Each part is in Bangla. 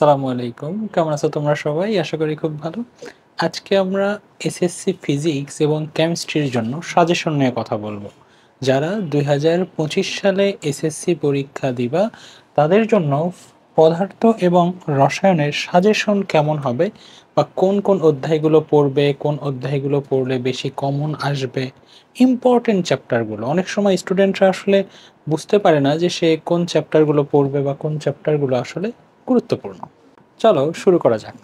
সালামু আলাইকুম কেমন আছো তোমরা সবাই আশা করি খুব ভালো আজকে আমরা এসএসসি ফিজিক্স এবং কেমিস্ট্রির জন্য সাজেশন নিয়ে কথা বলবো যারা দুই সালে এসএসসি পরীক্ষা দিবা তাদের জন্য পদার্থ এবং রসায়নের সাজেশন কেমন হবে বা কোন কোন অধ্যায়গুলো পড়বে কোন অধ্যায়গুলো পড়লে বেশি কমন আসবে ইম্পর্টেন্ট চ্যাপ্টারগুলো অনেক সময় স্টুডেন্টরা আসলে বুঝতে পারে না যে সে কোন চ্যাপ্টারগুলো পড়বে বা কোন চ্যাপ্টারগুলো আসলে গুরুত্বপূর্ণ চলো শুরু করা যাক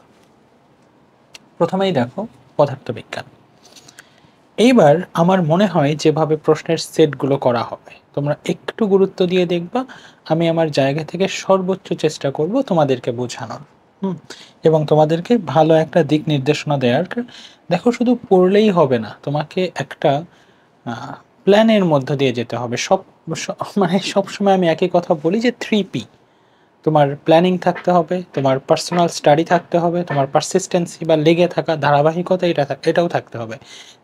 প্রথমেই দেখো পদার্থবিজ্ঞান এইবার আমার মনে হয় যেভাবে প্রশ্নের সেটগুলো করা হবে তোমরা একটু গুরুত্ব দিয়ে দেখবা আমি আমার জায়গা থেকে সর্বোচ্চ চেষ্টা করব তোমাদেরকে বোঝানোর হুম এবং তোমাদেরকে ভালো একটা দিক নির্দেশনা দেওয়ার দেখো শুধু পড়লেই হবে না তোমাকে একটা প্ল্যানের মধ্য দিয়ে যেতে হবে সব মানে সবসময় আমি একই কথা বলি যে থ্রি পি তোমার প্ল্যানিং থাকতে হবে তোমার পার্সোনাল স্টাডি থাকতে হবে তোমার পারসিস্টেন্সি বা লেগে থাকা ধারাবাহিকতা এটা এটাও থাকতে হবে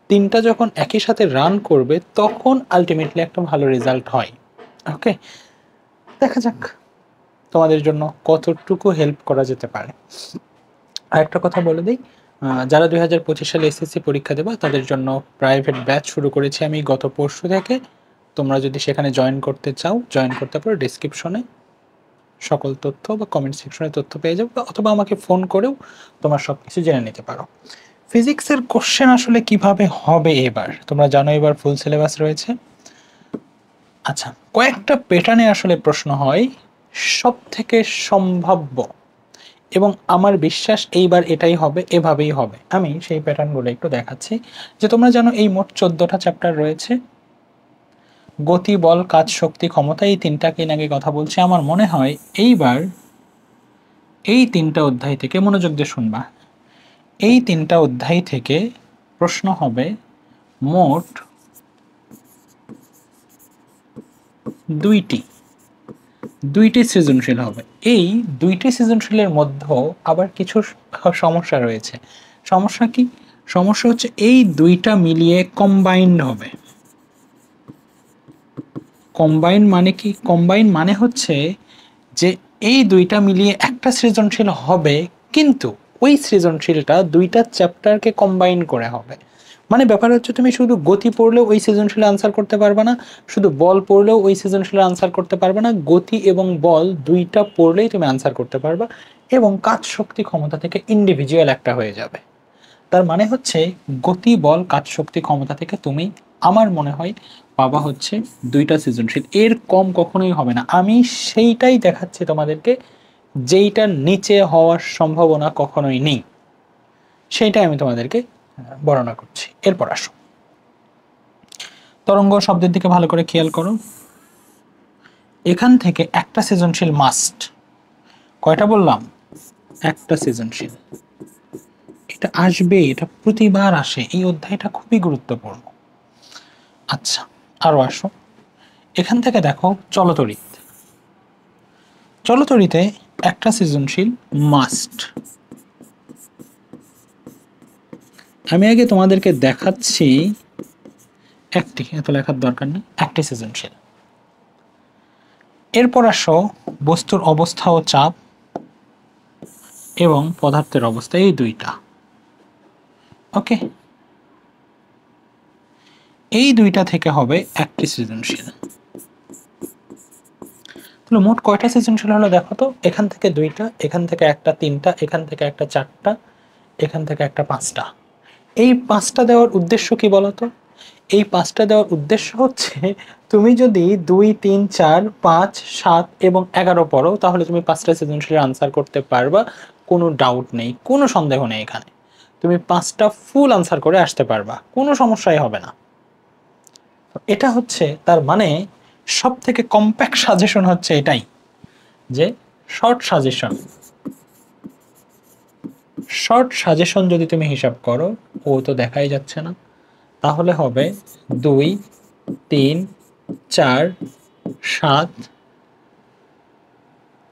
তিনটা যখন একই সাথে রান করবে তখন আলটিমেটলি একটা ভালো রেজাল্ট হয় ওকে দেখা যাক তোমাদের জন্য কতটুকু হেল্প করা যেতে পারে আর একটা কথা বলে দিই যারা দুই হাজার পঁচিশ সালে এসএসসি পরীক্ষা দেবা তাদের জন্য প্রাইভেট ব্যাচ শুরু করেছি আমি গত পরশু থেকে তোমরা যদি সেখানে জয়েন করতে চাও জয়েন করতে পারো ডিসক্রিপশনে সকল তথ্য বা কমেন্ট সেকশনে তথ্য পেয়ে যাবে অথবা আমাকে ফোন করেও তোমার সব কিছু জেনে নিতে পারো ফিজিক্সের কোশ্চেন আসলে কিভাবে হবে এবার তোমরা জানো এবার ফুল সিলেবাস রয়েছে আচ্ছা কয়েকটা প্যাটার্নে আসলে প্রশ্ন হয় সব থেকে সম্ভাব্য এবং আমার বিশ্বাস এইবার এটাই হবে এভাবেই হবে আমি সেই প্যাটার্নগুলো একটু দেখাচ্ছি যে তোমরা জানো এই মোট চোদ্দোটা চ্যাপ্টার রয়েছে গতি বল কাজ শক্তি ক্ষমতা এই তিনটা নিয়ে কথা বলছি আমার মনে হয় এইবার এই তিনটা অধ্যায় থেকে মনোযোগ দিয়ে শুনবা এই তিনটা অধ্যায় থেকে প্রশ্ন হবে মোট দুইটি দুইটি সৃজনশীল হবে এই দুইটি সৃজনশীলের মধ্যেও আবার কিছু সমস্যা রয়েছে সমস্যা কি সমস্যা হচ্ছে এই দুইটা মিলিয়ে কম্বাইন্ড হবে কম্বাইন মানে কি কম্বাইন মানে হচ্ছে যে এই দুইটা মিলিয়ে একটা সৃজনশীল হবে কিন্তু ওই সৃজনশীলটা দুইটা চ্যাপ্টারকে কম্বাইন করে হবে মানে ব্যাপার হচ্ছে তুমি শুধু গতি পড়লেও ওই সৃজনশীল আনসার করতে পারবে না শুধু বল পড়লেও ওই সৃজনশীল আনসার করতে পারবে না গতি এবং বল দুইটা পড়লেই তুমি আনসার করতে পারবে এবং কাজ শক্তি ক্ষমতা থেকে ইন্ডিভিজুয়াল একটা হয়ে যাবে তার মানে হচ্ছে গতি বল কাজ শক্তি ক্ষমতা থেকে তুমি আমার মনে হয় পাওয়া হচ্ছে দুইটা সৃজনশীল এর কম কখনোই হবে না আমি সেইটাই দেখাচ্ছি তোমাদেরকে যেইটা নিচে হওয়ার সম্ভাবনা কখনোই নেই সেইটাই আমি তোমাদেরকে বর্ণনা করছি এরপর আসো তরঙ্গ শব্দের দিকে ভালো করে খেয়াল করো এখান থেকে একটা সিজনশীল মাস্ট কয়টা বললাম একটা সিজনশীল এটা আসবে এটা প্রতিবার আসে এই অধ্যায়টা খুবই গুরুত্বপূর্ণ আচ্ছা আরও আসো এখান থেকে দেখো চলতরিত চলতরিতে একটা সৃজনশীল মাস্ট আমি আগে তোমাদেরকে দেখাচ্ছি একটি এত লেখার দরকার নেই একটি সৃজনশীল এরপর আসো বস্তুর অবস্থা ও চাপ এবং পদার্থের অবস্থা এই দুইটা ওকে এই দুইটা থেকে হবে একটি সৃজনশীল তাহলে মোট কয়টা সৃজনশীল হলো দেখো তো এখান থেকে দুইটা এখান থেকে একটা তিনটা এখান থেকে একটা চারটা এখান থেকে একটা পাঁচটা এই পাঁচটা দেওয়ার উদ্দেশ্য কি বলতো এই পাঁচটা দেওয়ার উদ্দেশ্য হচ্ছে তুমি যদি দুই তিন চার পাঁচ সাত এবং এগারো পড়ো তাহলে তুমি পাঁচটা সৃজনশীলের আনসার করতে পারবা কোনো ডাউট নেই কোনো সন্দেহ নেই এখানে তুমি পাঁচটা ফুল আনসার করে আসতে পারবা কোনো সমস্যাই হবে না এটা হচ্ছে তার মানে সব থেকে কম্প্যাক্ট সাজেশন হচ্ছে এটাই যে শর্ট সাজেশন শর্ট সাজেশন যদি তুমি হিসাব করো ও তো দেখাই যাচ্ছে না তাহলে হবে দুই তিন চার সাত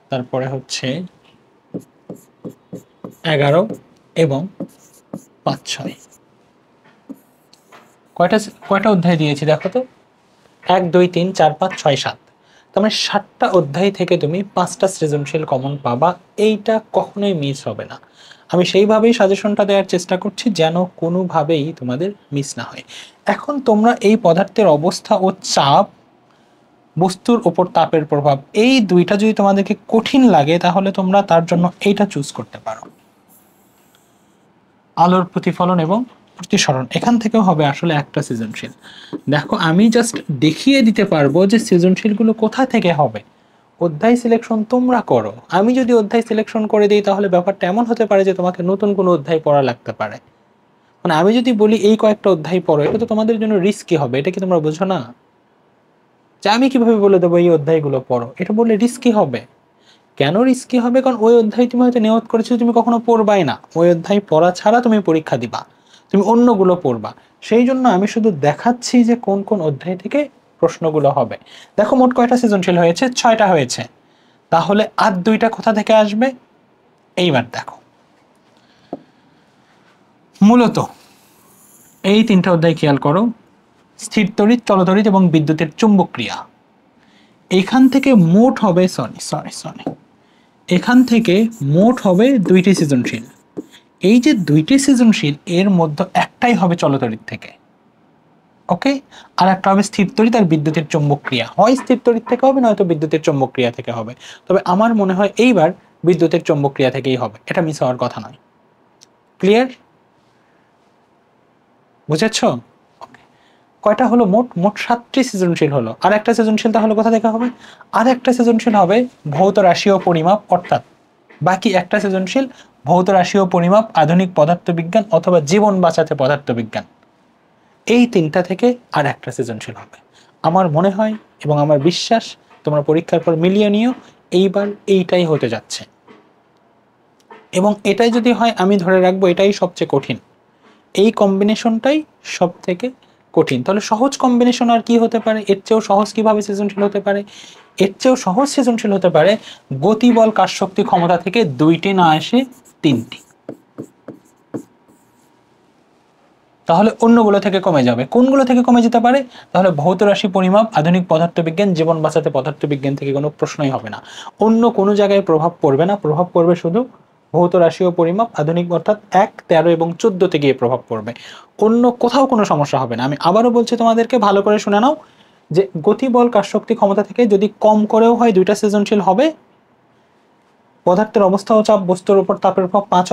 তারপরে হচ্ছে এগারো এবং পাঁচ ছয় কয়টা কয়টা অধ্যায় দিয়েছি দেখো তো এক দুই তিন চার পাঁচ ছয় সাত তার মানে সাতটা অধ্যায় থেকে তুমি পাঁচটা সৃজনশীল কমন পাবা এইটা কখনোই মিস হবে না আমি সেইভাবেই সাজেশনটা দেওয়ার চেষ্টা করছি যেন কোনোভাবেই তোমাদের মিস না হয় এখন তোমরা এই পদার্থের অবস্থা ও চাপ বস্তুর ওপর তাপের প্রভাব এই দুইটা যদি তোমাদেরকে কঠিন লাগে তাহলে তোমরা তার জন্য এইটা চুজ করতে পারো আলোর প্রতিফলন এবং প্রতিসরণ এখান থেকেও হবে আসলে একটা সৃজনশীল দেখো আমি জাস্ট দেখিয়ে দিতে পারবো যে সৃজনশীলগুলো কোথা থেকে হবে অধ্যায় সিলেকশন তোমরা করো আমি যদি অধ্যায় সিলেকশন করে দিই তাহলে ব্যাপারটা এমন হতে পারে যে তোমাকে নতুন কোনো অধ্যায় পড়া লাগতে পারে মানে আমি যদি বলি এই কয়েকটা অধ্যায় পড়ো এটা তো তোমাদের জন্য রিস্কি হবে এটা কি তোমরা বোঝো না যে আমি কীভাবে বলে দেবো এই অধ্যায়গুলো পড়ো এটা বললে রিস্কি হবে কেন রিস্কি হবে কারণ ওই অধ্যায় তুমি হয়তো নেওয়াত করেছো তুমি কখনো পড়বাই না ওই অধ্যায় পড়া ছাড়া তুমি পরীক্ষা দিবা তুমি অন্যগুলো পড়বা সেই জন্য আমি শুধু দেখাচ্ছি যে কোন কোন অধ্যায় থেকে প্রশ্নগুলো হবে দেখো মোট কয়টা সৃজনশীল হয়েছে ছয়টা হয়েছে তাহলে আর দুইটা কোথা থেকে আসবে এইবার দেখো মূলত এই তিনটা অধ্যায় খেয়াল করো স্থির তড়িৎ চলতড়িৎ এবং বিদ্যুতের চুম্বক ক্রিয়া এখান থেকে মোট হবে সরি সরি সরি এখান থেকে মোট হবে দুইটি সৃজনশীল এই যে দুইটি সৃজনশীল এর মধ্যে একটাই হবে চলতরিত থেকে ওকে আর একটা হবে স্থির তড়িৎ আর বিদ্যুতের চৌম্বক ক্রিয়া হয় স্থির থেকে হবে নয়তো বিদ্যুতের চুম্বক ক্রিয়া থেকে হবে তবে আমার মনে হয় এইবার বিদ্যুতের চুম্বক ক্রিয়া থেকেই হবে এটা মিস হওয়ার কথা নয় ক্লিয়ার বুঝেছ কয়টা হলো মোট মোট সাতটি সৃজনশীল হলো আর একটা সৃজনশীল তাহলে কোথা থেকে হবে আর একটা সৃজনশীল হবে ভৌত রাশি ও পরিমাপ অর্থাৎ বাকি একটা সৃজনশীল ভৌত রাশি ও পরিমাপ আধুনিক পদার্থবিজ্ঞান অথবা জীবন বাঁচাতে পদার্থবিজ্ঞান এই তিনটা থেকে আর একটা সৃজনশীল হবে আমার মনে হয় এবং আমার বিশ্বাস তোমার পরীক্ষার পর মিলিয়ে নিও এইবার এইটাই হতে যাচ্ছে এবং এটাই যদি হয় আমি ধরে রাখবো এটাই সবচেয়ে কঠিন এই কম্বিনেশনটাই সব থেকে কঠিন তাহলে সহজ কম্বিনেশন আর কি হতে পারে এর চেয়েও সহজ কীভাবে সৃজনশীল হতে পারে এর চেয়েও সহজ সৃজনশীল হতে পারে গতিবল কাজশক্তি ক্ষমতা থেকে দুইটি না এসে তিনটি তাহলে অন্যগুলো থেকে কমে যাবে কোনগুলো থেকে কমে যেতে পারে তাহলে ভৌত রাশি পরিমাপ আধুনিক পদার্থবিজ্ঞান জীবন বাঁচাতে পদার্থবিজ্ঞান থেকে কোনো প্রশ্নই হবে না অন্য কোনো জায়গায় প্রভাব পড়বে না প্রভাব পড়বে শুধু ভৌত ও পরিমাপ আধুনিক অর্থাৎ এক তেরো এবং চোদ্দতে গিয়ে প্রভাব পড়বে অন্য কোথাও কোনো সমস্যা হবে না আমি আবারও বলছি তোমাদেরকে ভালো করে শুনে নাও যে গতি বল কাজশক্তি ক্ষমতা থেকে যদি কম করেও হয় দুইটা সৃজনশীল হবে পদার্থের অবস্থা ও চাপ বস্তুর উপর তাপের প্রভাব পাঁচ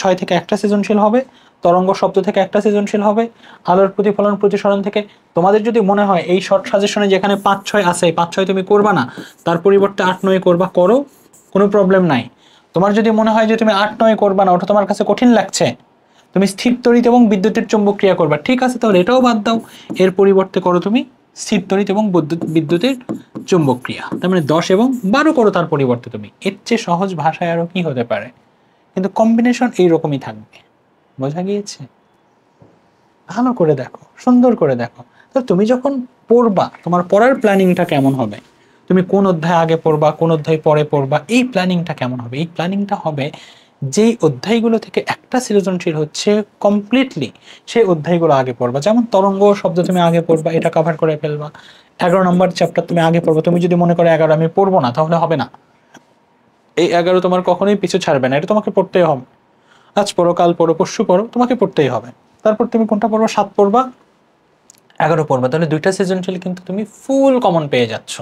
ছয় থেকে একটা সৃজনশীল হবে তরঙ্গ শব্দ থেকে একটা সৃজনশীল হবে আলোর প্রতিফলন প্রতিসরণ থেকে তোমাদের যদি মনে হয় এই শর্ট সাজেশনে যেখানে পাঁচ ছয় আসে পাঁচ ছয় তুমি করবা না তার পরিবর্তে আট নয় করবা করো কোনো প্রবলেম নাই তোমার যদি মনে হয় যে তুমি আট নয় করবা না ওটা তোমার কাছে কঠিন লাগছে তুমি স্থির তড়িৎ এবং বিদ্যুতের চুম্বক ক্রিয়া করবা ঠিক আছে তাহলে এটাও বাদ দাও এর পরিবর্তে করো তুমি স্থির তড়িৎ এবং বিদ্যুতের চুম্বক্রিয়া তার মানে দশ এবং বারো করো তার পরিবর্তে তুমি এর চেয়ে সহজ ভাষায় আরও কি হতে পারে কিন্তু কম্বিনেশন এইরকমই থাকবে বোঝা গিয়েছে ভালো করে দেখো সুন্দর করে দেখো তো তুমি যখন পড়বা তোমার পড়ার প্ল্যানিংটা কেমন হবে তুমি কোন অধ্যায় আগে পড়বা কোন অধ্যায় পরে পড়বা এই প্ল্যানিংটা কেমন হবে এই প্ল্যানিংটা হবে যেই অধ্যায়গুলো থেকে একটা সৃজনশীল হচ্ছে কমপ্লিটলি সেই অধ্যায়গুলো আগে পড়বা যেমন তরঙ্গ শব্দ তুমি আগে পড়বা এটা কভার করে ফেলবা এগারো নম্বর চ্যাপ্টার তুমি আগে পড়বা তুমি যদি মনে করো এগারো আমি পড়বো না তাহলে হবে না এই এগারো তোমার কখনোই পিছু ছাড়বে না এটা তোমাকে পড়তেই হবে আজ পড়ো কাল পড়ো পরশু পড়ো তোমাকে পড়তেই হবে তারপর তুমি কোনটা পড়বা সাত পড়বা এগারো পড়বা তাহলে দুইটা সৃজনশীল কিন্তু তুমি ফুল কমন পেয়ে যাচ্ছ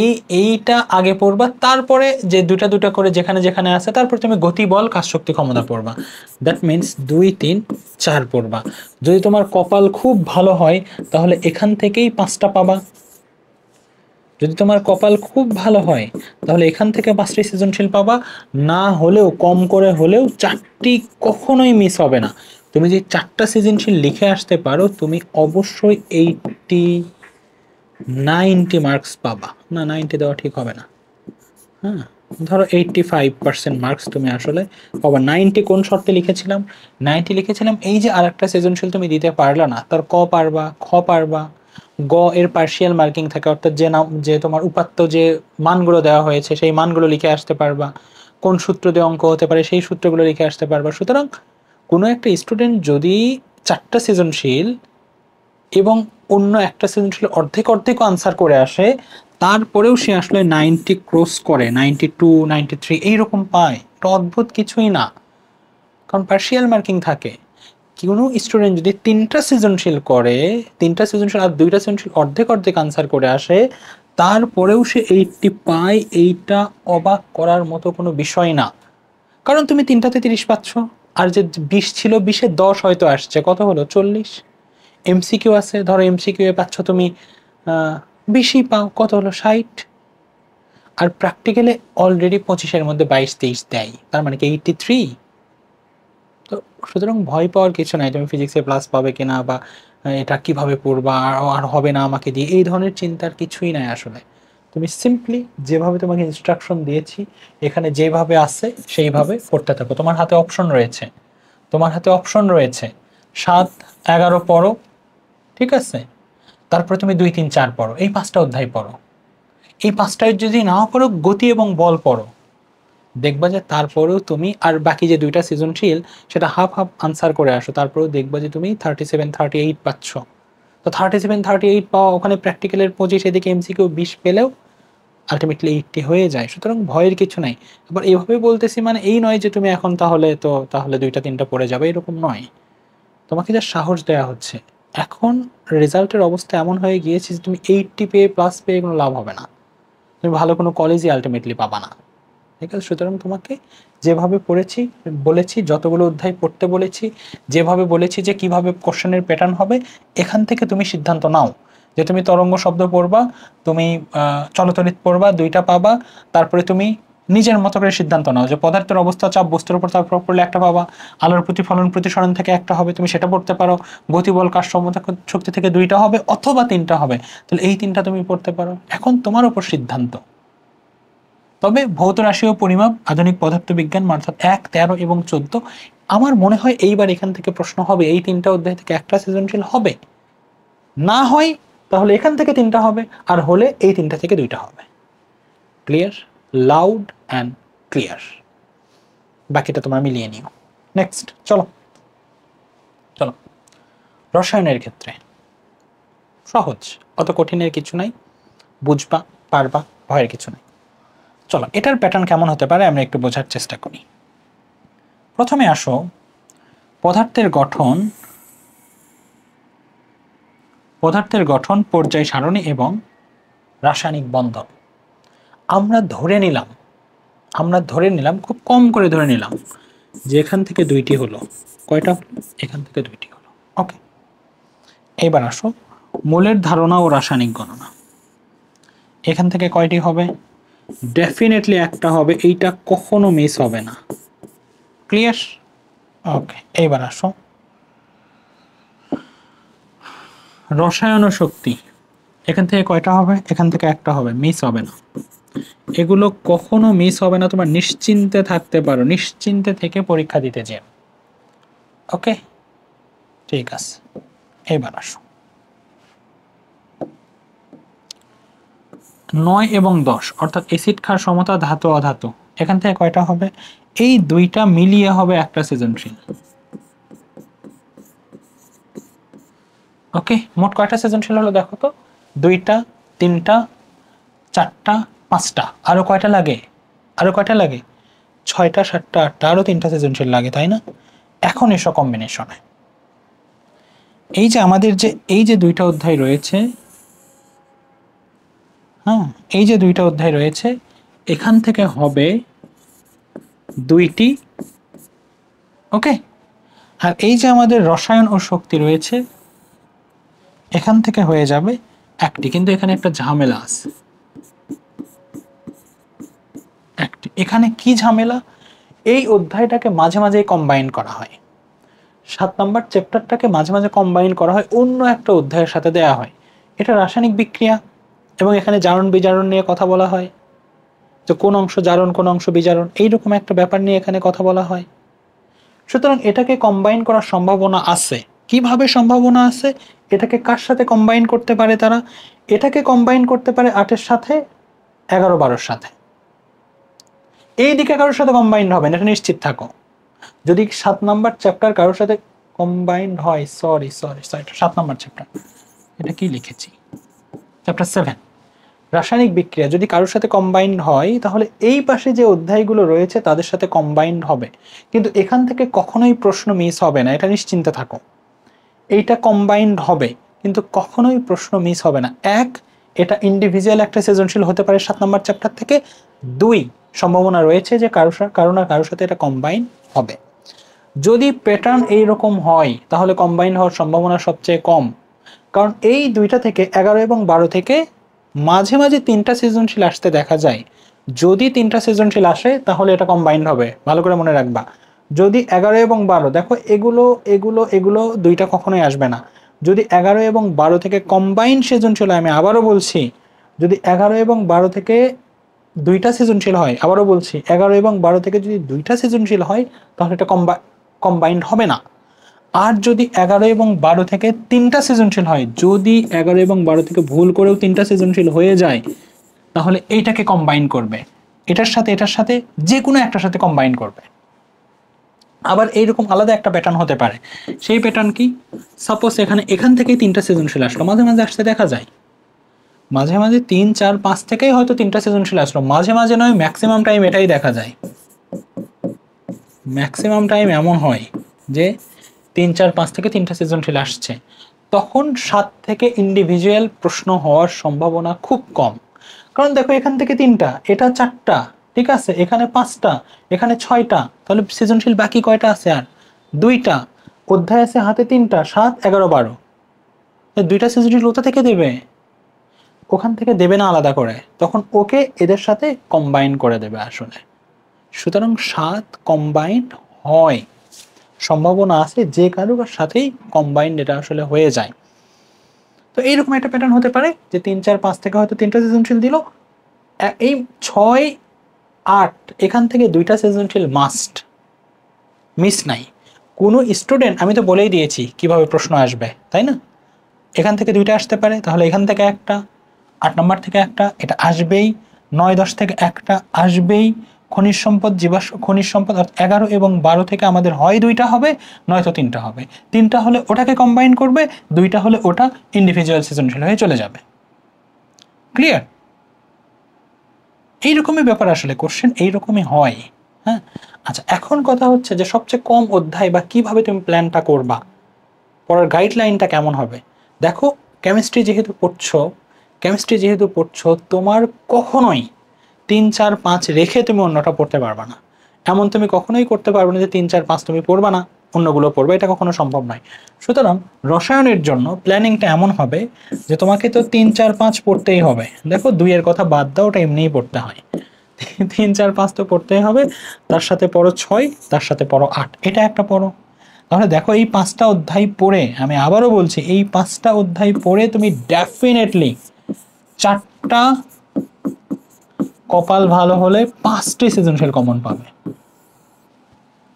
এই এইটা আগে পড়বা তারপরে যে দুটা দুটা করে যেখানে যেখানে আছে তারপর তুমি গতি বল কাজ শক্তি ক্ষমতা পড়বা দ্যাট মিন্স দুই তিন চার পড়বা যদি তোমার কপাল খুব ভালো হয় তাহলে এখান থেকেই পাঁচটা পাবা যদি তোমার কপাল খুব ভালো হয় তাহলে এখান থেকে পাঁচটি সৃজনশীল পাবা না হলেও কম করে হলেও চারটি কখনোই মিস হবে না তুমি যে চারটা সৃজনশীল লিখে আসতে পারো তুমি অবশ্যই এইটি নাইনটি মার্কস পাবা না নাইনটি দেওয়া ঠিক হবে না হ্যাঁ ধরো এইটটি ফাইভ পার্সেন্ট মার্কস তুমি আসলে পাবা নাইনটি কোন শর্তে লিখেছিলাম নাইনটি লিখেছিলাম এই যে আর একটা সৃজনশীল তুমি দিতে পারলা না তার ক পারবা খ পারবা গ এর পার্শিয়াল মার্কিং থাকে অর্থাৎ যে নাম যে তোমার উপাত্ত যে মানগুলো দেওয়া হয়েছে সেই মানগুলো লিখে আসতে পারবা কোন সূত্র দিয়ে অঙ্ক হতে পারে সেই সূত্রগুলো লিখে আসতে পারবা সুতরাং কোনো একটা স্টুডেন্ট যদি চারটা সৃজনশীল এবং অন্য একটা সৃজনশীল অর্ধেক অর্ধেকও আনসার করে আসে তারপরেও সে আসলে নাইনটি ক্রস করে নাইনটি টু নাইনটি থ্রি এইরকম পায় এটা অদ্ভুত কিছুই না কারণ পার্শিয়াল মার্কিং থাকে কোনো স্টুডেন্ট যদি তিনটা সৃজনশীল করে তিনটা সৃজনশীল আর দুইটা সৃজনশীল অর্ধেক অর্ধেক আনসার করে আসে তারপরেও সে এইটটি পায় এইটা অবাক করার মতো কোনো বিষয় না কারণ তুমি তিনটাতে তিরিশ পাচ্ছ আর যে বিশ ছিল বিশে দশ হয়তো আসছে কত হলো চল্লিশ এমসিকিউ আছে ধরো এমসিকিউ এ পাচ্ছ তুমি বেশি পাও কত হলো ষাট আর প্র্যাকটিক্যালে অলরেডি পঁচিশের মধ্যে বাইশ তেইশ দেয় তার মানে কি এইটটি থ্রি তো সুতরাং ভয় পাওয়ার কিছু নাই তুমি ফিজিক্সে প্লাস পাবে কিনা বা এটা কিভাবে পড়বা আর হবে না আমাকে দিয়ে এই ধরনের চিন্তার কিছুই নাই আসলে তুমি সিম্পলি যেভাবে তোমাকে ইনস্ট্রাকশন দিয়েছি এখানে যেভাবে আছে সেইভাবে পড়তে থাকো তোমার হাতে অপশন রয়েছে তোমার হাতে অপশন রয়েছে সাত এগারো পড়ো ঠিক আছে তারপরে তুমি দুই তিন চার পড়ো এই পাঁচটা অধ্যায় পড়ো এই পাঁচটায় যদি নাও পড়ো গতি এবং বল পড়ো দেখবা যে তারপরেও তুমি আর বাকি যে দুইটা সৃজনশীল সেটা হাফ হাফ আনসার করে আসো তারপরেও দেখবা যে তুমি থার্টি সেভেন থার্টি এইট পাচ্ছ তো থার্টি সেভেন থার্টি এইট পাওয়া ওখানে প্র্যাকটিক্যালের পঁচিশ এদিকে এমসিকিউ বিশ পেলেও আলটিমেটলি এইটটি হয়ে যায় সুতরাং ভয়ের কিছু নাই আবার এভাবে বলতেছি মানে এই নয় যে তুমি এখন তাহলে তো তাহলে দুইটা তিনটা পড়ে যাবে এরকম নয় তোমাকে যা সাহস দেওয়া হচ্ছে এখন রেজাল্টের অবস্থা এমন হয়ে গিয়েছে যে তুমি এইটটি পেয়ে প্লাস পেয়ে কোনো লাভ হবে না তুমি ভালো কোনো কলেজই আলটিমেটলি পাবা না ঠিক আছে সুতরাং তোমাকে যেভাবে পড়েছি বলেছি যতগুলো অধ্যায় পড়তে বলেছি যেভাবে বলেছি যে কিভাবে কোশ্চেনের প্যাটার্ন হবে এখান থেকে তুমি সিদ্ধান্ত নাও যে তুমি তরঙ্গ শব্দ পড়বা তুমি চলতরিত পড়বা দুইটা পাবা তারপরে তুমি নিজের মতো করে সিদ্ধান্ত নাও যে পদার্থের অবস্থা চাপ বস্তুর উপর তার প্রয়োগ করলে একটা পাবা আলোর প্রতিফলন প্রতিসরণ থেকে একটা হবে তুমি সেটা পড়তে পারো গতিবল কাজ শক্তি থেকে দুইটা হবে অথবা তিনটা হবে তাহলে এই তিনটা তুমি পড়তে পারো এখন তোমার উপর সিদ্ধান্ত তবে ভৌত রাশি ও পরিমাপ আধুনিক পদার্থবিজ্ঞান অর্থাৎ এক তেরো এবং চোদ্দ আমার মনে হয় এইবার এখান থেকে প্রশ্ন হবে এই তিনটা অধ্যায় থেকে একটা সৃজনশীল হবে না হয় তাহলে এখান থেকে তিনটা হবে আর হলে এই তিনটা থেকে দুইটা হবে ক্লিয়ার লাউড অ্যান্ড ক্লিয়ার বাকিটা তোমার মিলিয়ে নিও নেক্সট চলো চলো রসায়নের ক্ষেত্রে সহজ অত কঠিনের কিছু নাই বুঝবা পারবা ভয়ের কিছু নাই চলো এটার প্যাটার্ন কেমন হতে পারে আমরা একটু বোঝার চেষ্টা করি প্রথমে আসো পদার্থের গঠন পদার্থের গঠন পর্যায় সারণী এবং রাসায়নিক বন্ধন আমরা ধরে নিলাম আমরা ধরে নিলাম খুব কম করে ধরে নিলাম যে এখান থেকে দুইটি হলো কয়টা এখান থেকে দুইটি হলো ওকে এবার আসো মূলের ধারণা ও রাসায়নিক গণনা এখান থেকে কয়টি হবে ডেফিনেটলি একটা হবে এইটা কখনো মিস হবে না ক্লিয়ার ওকে এইবার আসো রসায়ন শক্তি এখান থেকে কয়টা হবে এখান থেকে একটা হবে মিস হবে না এগুলো কখনো মিস হবে না তোমার নিশ্চিন্তে থাকতে পারো নিশ্চিন্তে থেকে পরীক্ষা দিতে যে ওকে ঠিক আছে এবার আসো নয় এবং দশ অর্থাৎ এসিড খার সমতা ধাতু অধাতু এখান থেকে কয়টা হবে এই দুইটা মিলিয়ে হবে একটা সৃজনশীল ওকে মোট কয়টা সৃজনশীল হলো দেখো তো দুইটা তিনটা চারটা পাঁচটা আরও কয়টা লাগে আরও কয়টা লাগে ছয়টা সাতটা আটটা আরও তিনটা সেজনশীল লাগে তাই না এখন এসো কম্বিনেশনে এই যে আমাদের যে এই যে দুইটা অধ্যায় রয়েছে হ্যাঁ এই যে দুইটা অধ্যায় রয়েছে এখান থেকে হবে দুইটি ওকে আর এই যে আমাদের রসায়ন ও শক্তি রয়েছে এখান থেকে হয়ে যাবে একটি কিন্তু এখানে একটা ঝামেলা আছে অ্যাক্ট এখানে কি ঝামেলা এই অধ্যায়টাকে মাঝে মাঝেই কম্বাইন করা হয় সাত নম্বর চ্যাপ্টারটাকে মাঝে মাঝে কম্বাইন করা হয় অন্য একটা অধ্যায়ের সাথে দেয়া হয় এটা রাসায়নিক বিক্রিয়া এবং এখানে জারণ বিজারণ নিয়ে কথা বলা হয় যে কোন অংশ জারণ কোন অংশ বিজারণ এইরকম একটা ব্যাপার নিয়ে এখানে কথা বলা হয় সুতরাং এটাকে কম্বাইন করার সম্ভাবনা আছে কিভাবে সম্ভাবনা আছে এটাকে কার সাথে কম্বাইন করতে পারে তারা এটাকে কম্বাইন করতে পারে আটের সাথে এগারো বারোর সাথে এই দিকে কারোর সাথে কম্বাইন্ড হবে না এটা নিশ্চিত থাকো যদি সাত নাম্বার চ্যাপ্টার কারোর সাথে কম্বাইন্ড হয় সরি সরি সরি সাত নাম্বার চ্যাপ্টার এটা কি লিখেছি চ্যাপ্টার সেভেন রাসায়নিক বিক্রিয়া যদি কারোর সাথে কম্বাইন্ড হয় তাহলে এই পাশে যে অধ্যায়গুলো রয়েছে তাদের সাথে কম্বাইন্ড হবে কিন্তু এখান থেকে কখনোই প্রশ্ন মিস হবে না এটা নিশ্চিন্তে থাকো এইটা কম্বাইন্ড হবে কিন্তু কখনোই প্রশ্ন মিস হবে না এক এটা ইন্ডিভিজুয়াল একটা সৃজনশীল হতে পারে সাত নম্বর চ্যাপ্টার থেকে দুই সম্ভাবনা রয়েছে যে কারো কারো না কারোর সাথে এটা কম্বাইন হবে যদি প্যাটার্ন এই রকম হয় তাহলে কম্বাইন হওয়ার সম্ভাবনা সবচেয়ে কম কারণ এই দুইটা থেকে এগারো এবং বারো থেকে মাঝে মাঝে তিনটা সৃজনশীল আসতে দেখা যায় যদি তিনটা সৃজনশীল আসে তাহলে এটা কম্বাইন হবে ভালো করে মনে রাখবা যদি এগারো এবং বারো দেখো এগুলো এগুলো এগুলো দুইটা কখনোই আসবে না যদি এগারো এবং বারো থেকে কম্বাইন সৃজনশীল আমি আবারও বলছি যদি এগারো এবং বারো থেকে দুইটা সৃজনশীল হয় আবারও বলছি এগারো এবং বারো থেকে যদি দুইটা সৃজনশীল হয় তাহলে এটা কম্বা কম্বাইন্ড হবে না আর যদি এগারো এবং বারো থেকে তিনটা সৃজনশীল হয় যদি এগারো এবং বারো থেকে ভুল করেও তিনটা সৃজনশীল হয়ে যায় তাহলে এইটাকে কম্বাইন করবে এটার সাথে এটার সাথে যে কোনো একটার সাথে কম্বাইন করবে আবার এইরকম আলাদা একটা প্যাটার্ন হতে পারে সেই প্যাটার্ন কি সাপোজ এখানে এখান থেকেই তিনটা সৃজনশীল আসলো মাঝে মাঝে আসতে দেখা যায় মাঝে মাঝে তিন চার পাঁচ থেকেই হয়তো তিনটা সৃজনশীল আসলো মাঝে মাঝে নয় ম্যাক্সিমাম টাইম এটাই দেখা যায় ম্যাক্সিমাম টাইম এমন হয় যে তিন চার পাঁচ থেকে তিনটা সৃজনশীল আসছে তখন সাত থেকে ইন্ডিভিজুয়াল প্রশ্ন হওয়ার সম্ভাবনা খুব কম কারণ দেখো এখান থেকে তিনটা এটা চারটা ঠিক আছে এখানে পাঁচটা এখানে ছয়টা তাহলে সৃজনশীল বাকি কয়টা আছে আর দুইটা অধ্যায় আছে হাতে তিনটা সাত এগারো বারো দুইটা সৃজনশীল ওটা থেকে দেবে ওখান থেকে দেবে না আলাদা করে তখন ওকে এদের সাথে কম্বাইন করে দেবে আসলে সুতরাং সাত কম্বাইন হয় সম্ভাবনা আছে যে কারুকার সাথেই কম্বাইন্ড এটা আসলে হয়ে যায় তো এইরকম একটা প্যাটার্ন হতে পারে যে তিন চার পাঁচ থেকে হয়তো তিনটা সিজনশীল দিল এই ছয় আট এখান থেকে দুইটা সিজনশীল মাস্ট মিস নাই কোনো স্টুডেন্ট আমি তো বলেই দিয়েছি কিভাবে প্রশ্ন আসবে তাই না এখান থেকে দুইটা আসতে পারে তাহলে এখান থেকে একটা আট নম্বর থেকে একটা এটা আসবেই নয় দশ থেকে একটা আসবেই খনিজ সম্পদ জীবাশ্ম খনিজ সম্পদ অর্থাৎ এগারো এবং বারো থেকে আমাদের হয় দুইটা হবে নয়তো তিনটা হবে তিনটা হলে ওটাকে কম্বাইন করবে দুইটা হলে ওটা ইন্ডিভিজুয়াল সিজনশীল হয়ে চলে যাবে ক্লিয়ার এইরকমই ব্যাপার আসলে কোশ্চেন এইরকমই হয় হ্যাঁ আচ্ছা এখন কথা হচ্ছে যে সবচেয়ে কম অধ্যায় বা কিভাবে তুমি প্ল্যানটা করবা পড়ার গাইডলাইনটা কেমন হবে দেখো কেমিস্ট্রি যেহেতু পড়ছো কেমিস্ট্রি যেহেতু পড়ছো তোমার কখনোই তিন চার পাঁচ রেখে তুমি অন্যটা পড়তে পারবে না এমন তুমি কখনোই করতে পারবে না যে তিন চার পাঁচ তুমি পড়বা না অন্যগুলো পড়বে এটা কখনো সম্ভব নয় সুতরাং রসায়নের জন্য প্ল্যানিংটা এমন হবে যে তোমাকে তো তিন চার পাঁচ পড়তেই হবে দেখো দুইয়ের কথা বাদ দাও ওটা এমনিই পড়তে হয় তিন চার পাঁচ তো পড়তেই হবে তার সাথে পড়ো ছয় তার সাথে পড়ো আট এটা একটা পড়ো তাহলে দেখো এই পাঁচটা অধ্যায় পড়ে আমি আবারও বলছি এই পাঁচটা অধ্যায় পড়ে তুমি ডেফিনেটলি চারটা কপাল ভালো হলে পাঁচটি সৃজনশীল কমন পাবে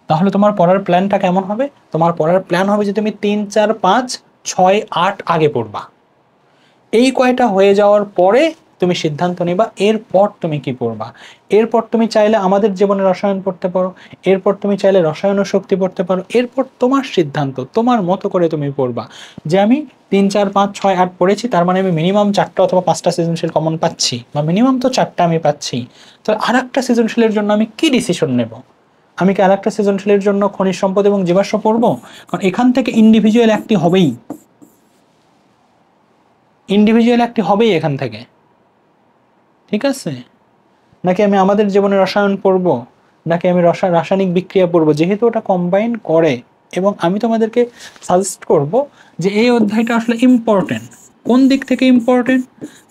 তাহলে তোমার পড়ার প্ল্যানটা কেমন হবে তোমার পড়ার প্ল্যান হবে যে তুমি তিন চার পাঁচ ছয় আট আগে পড়বা এই কয়টা হয়ে যাওয়ার পরে তুমি সিদ্ধান্ত নিবা এরপর তুমি কি পড়বা এরপর তুমি চাইলে আমাদের জীবনে রসায়ন পড়তে পারো এরপর তুমি চাইলে রসায়ন ও শক্তি পড়তে পারো এরপর তোমার সিদ্ধান্ত তোমার মতো করে তুমি পড়বা যে আমি তিন চার পাঁচ ছয় আট পড়েছি তার মানে আমি মিনিমাম চারটা অথবা পাঁচটা সৃজনশীল কমন পাচ্ছি বা মিনিমাম তো চারটা আমি পাচ্ছি তো আর একটা সৃজনশীলের জন্য আমি কি ডিসিশন নেব আমি কি আর একটা সৃজনশীলের জন্য খনিজ সম্পদ এবং জীবাশ্ম পড়বো কারণ এখান থেকে ইন্ডিভিজুয়াল একটি হবেই ইন্ডিভিজুয়াল একটি হবেই এখান থেকে ঠিক আছে নাকি আমি আমাদের জীবনে রসায়ন পড়ব নাকি আমি রাসায়নিক বিক্রিয়া পড়ব যেহেতু ওটা কম্বাইন করে এবং আমি তোমাদেরকে সাজেস্ট করব যে এই অধ্যায়টা আসলে ইম্পর্টেন্ট কোন দিক থেকে ইম্পর্টেন্ট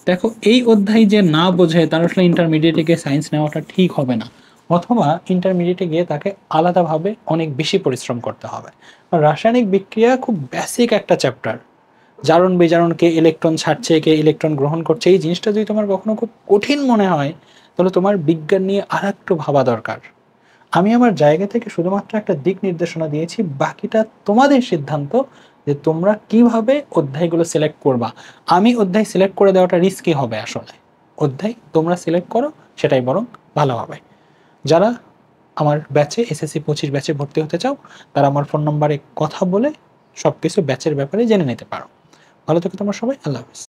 দেখো এই অধ্যায় যে না বোঝে তার আসলে ইন্টারমিডিয়েটে গিয়ে সায়েন্স নেওয়াটা ঠিক হবে না অথবা ইন্টারমিডিয়েটে গিয়ে তাকে আলাদাভাবে অনেক বেশি পরিশ্রম করতে হবে রাসায়নিক বিক্রিয়া খুব বেসিক একটা চ্যাপ্টার জারণ বেজারণকে ইলেকট্রন ছাড়ছে কে ইলেকট্রন গ্রহণ করছে এই জিনিসটা যদি তোমার কখনো খুব কঠিন মনে হয় তাহলে তোমার বিজ্ঞান নিয়ে আর একটু ভাবা দরকার আমি আমার জায়গা থেকে শুধুমাত্র একটা দিক নির্দেশনা দিয়েছি বাকিটা তোমাদের সিদ্ধান্ত যে তোমরা কিভাবে অধ্যায়গুলো সিলেক্ট করবা আমি অধ্যায় সিলেক্ট করে দেওয়াটা রিস্কি হবে আসলে অধ্যায় তোমরা সিলেক্ট করো সেটাই বরং ভালো হবে যারা আমার ব্যাচে এসএসসি পঁচিশ ব্যাচে ভর্তি হতে চাও তারা আমার ফোন নম্বরে কথা বলে সব কিছু ব্যাচের ব্যাপারে জেনে নিতে পারো ভালো থেকো তোমার সবাই আল্লাহ হাফিজ